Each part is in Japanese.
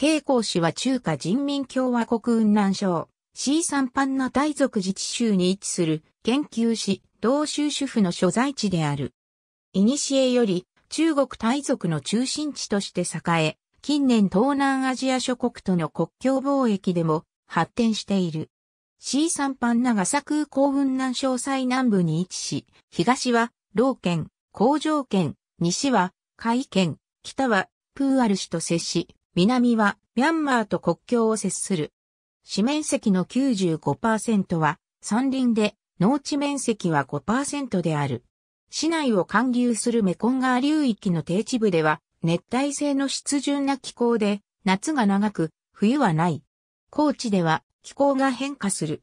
慶光市は中華人民共和国雲南省、C 三ンナ大族自治州に位置する研究市、同州主婦の所在地である。古より中国大族の中心地として栄え、近年東南アジア諸国との国境貿易でも発展している。C 三ナ長佐空港雲南省最南部に位置し、東は、老県、工場県、西は、海県、北は、プーアル市と接し、南はミャンマーと国境を接する。市面積の95%は山林で、農地面積は5%である。市内を環流するメコン川流域の低地部では、熱帯性の湿潤な気候で、夏が長く、冬はない。高地では気候が変化する。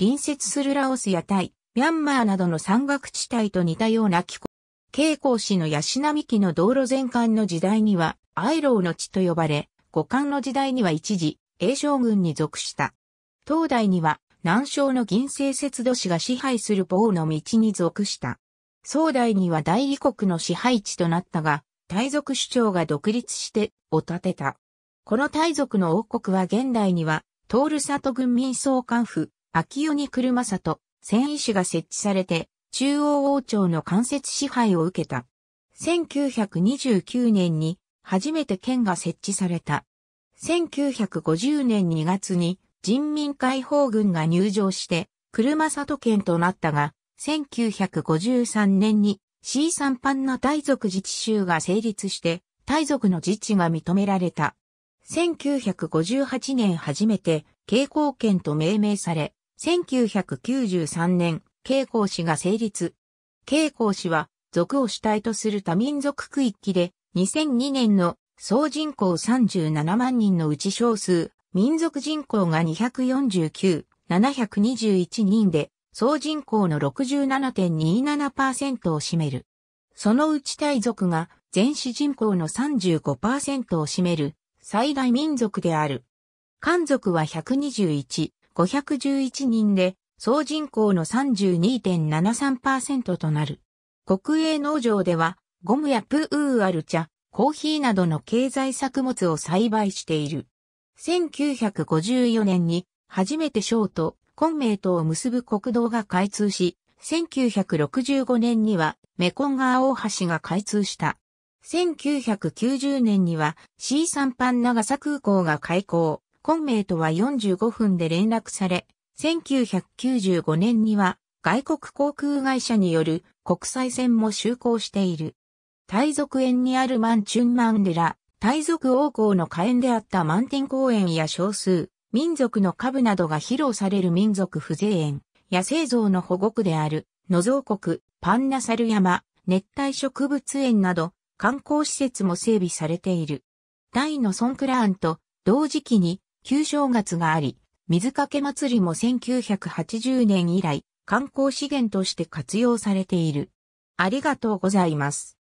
隣接するラオスやタイ、ミャンマーなどの山岳地帯と似たような気候慶光市の養品幹の道路全館の時代には、アイローの地と呼ばれ、五冠の時代には一時、英将軍に属した。東大には、南昌の銀星節度氏が支配する棒の道に属した。宋代には大理国の支配地となったが、大族主張が独立して、を建てた。この大族の王国は現代には、トール里軍民総監府、秋代に車里、繊維市が設置されて、中央王朝の間接支配を受けた。1929年に初めて県が設置された。1950年2月に人民解放軍が入場して車里県となったが、1953年に C 三般な大族自治州が成立して、大族の自治が認められた。1958年初めて、慶光県と命名され、1993年、慶光氏が成立。慶光氏は、族を主体とする多民族区域で、2002年の総人口37万人のうち少数、民族人口が249,721人で、総人口の67.27%を占める。そのうち大族が全市人口の35%を占める最大民族である。漢族は121、511人で、総人口の32.73%となる。国営農場では、ゴムやプーアル茶、コーヒーなどの経済作物を栽培している。1954年に初めて省と昆明とを結ぶ国道が開通し、1965年にはメコン川大橋が開通した。1990年には C パン長崎空港が開港、昆明とは45分で連絡され、1995年には外国航空会社による国際線も就航している。大族園にあるマンチュンマンデラ、大族王公の火炎であったマンテン公園や少数、民族の下部などが披露される民族風税園、野生像の保護区である、野蔵国、パンナサル山、熱帯植物園など、観光施設も整備されている。大のソンクラーンと同時期に旧正月があり、水かけ祭りも1980年以来、観光資源として活用されている。ありがとうございます。